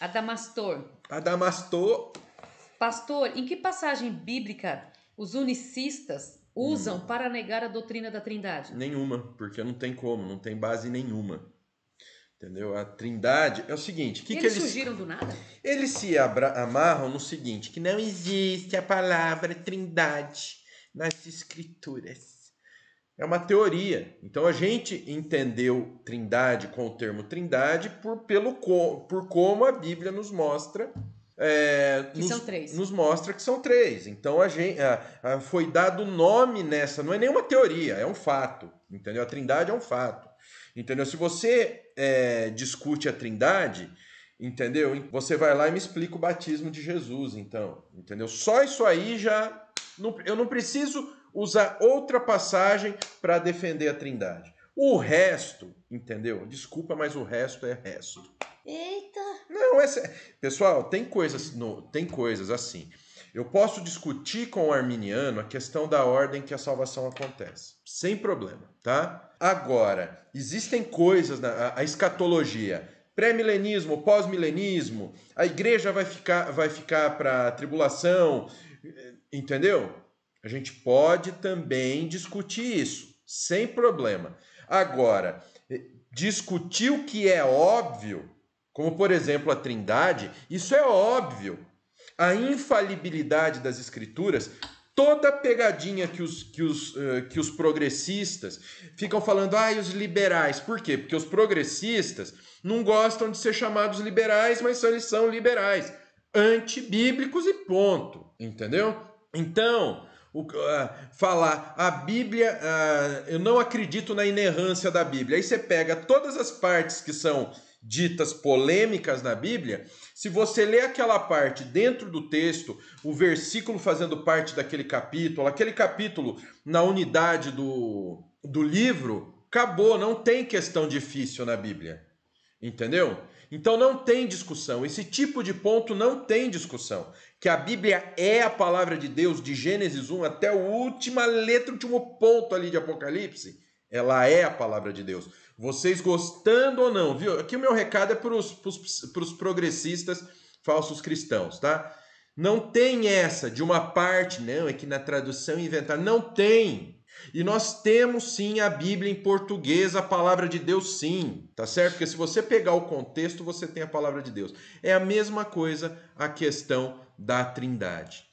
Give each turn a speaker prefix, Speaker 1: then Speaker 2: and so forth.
Speaker 1: Adamastor. Adamastor. Pastor, em que passagem bíblica os unicistas usam hum. para negar a doutrina da Trindade? Nenhuma, porque não tem como, não tem base nenhuma. Entendeu? A Trindade é o seguinte: que eles, que eles surgiram do nada? Eles se amarram no seguinte: que não existe a palavra Trindade nas Escrituras é uma teoria. Então a gente entendeu trindade com o termo trindade por, pelo, por como a Bíblia nos mostra. É, que nos, são três. Nos mostra que são três. Então a gente, a, a, foi dado nome nessa. Não é nenhuma teoria, é um fato. Entendeu? A trindade é um fato. Entendeu? Se você é, discute a trindade, entendeu? Você vai lá e me explica o batismo de Jesus, então. Entendeu? Só isso aí já eu não preciso usar outra passagem para defender a Trindade. O resto, entendeu? Desculpa, mas o resto é resto. Eita! Não, essa... É pessoal, tem coisas, no... tem coisas assim. Eu posso discutir com o arminiano a questão da ordem que a salvação acontece, sem problema, tá? Agora, existem coisas na a escatologia, pré-milenismo, pós-milenismo, a igreja vai ficar vai ficar para tribulação, Entendeu? A gente pode também discutir isso, sem problema. Agora, discutir o que é óbvio, como por exemplo a Trindade, isso é óbvio. A infalibilidade das Escrituras, toda pegadinha que os, que os, eh, que os progressistas ficam falando, ah, e os liberais. Por quê? Porque os progressistas não gostam de ser chamados liberais, mas eles são liberais. Antibíblicos e ponto entendeu? Então, o, uh, falar a Bíblia, uh, eu não acredito na inerrância da Bíblia. Aí você pega todas as partes que são ditas polêmicas na Bíblia, se você lê aquela parte dentro do texto, o versículo fazendo parte daquele capítulo, aquele capítulo na unidade do, do livro, acabou, não tem questão difícil na Bíblia. Entendeu? Então não tem discussão. Esse tipo de ponto não tem discussão. Que a Bíblia é a palavra de Deus, de Gênesis 1 até a última letra, último ponto ali de Apocalipse. Ela é a palavra de Deus. Vocês gostando ou não, viu? Aqui o meu recado é para os progressistas falsos cristãos, tá? Não tem essa de uma parte, não, é que na tradução inventar. Não tem. E nós temos sim a Bíblia em português, a palavra de Deus sim, tá certo? Porque se você pegar o contexto, você tem a palavra de Deus. É a mesma coisa a questão da Trindade.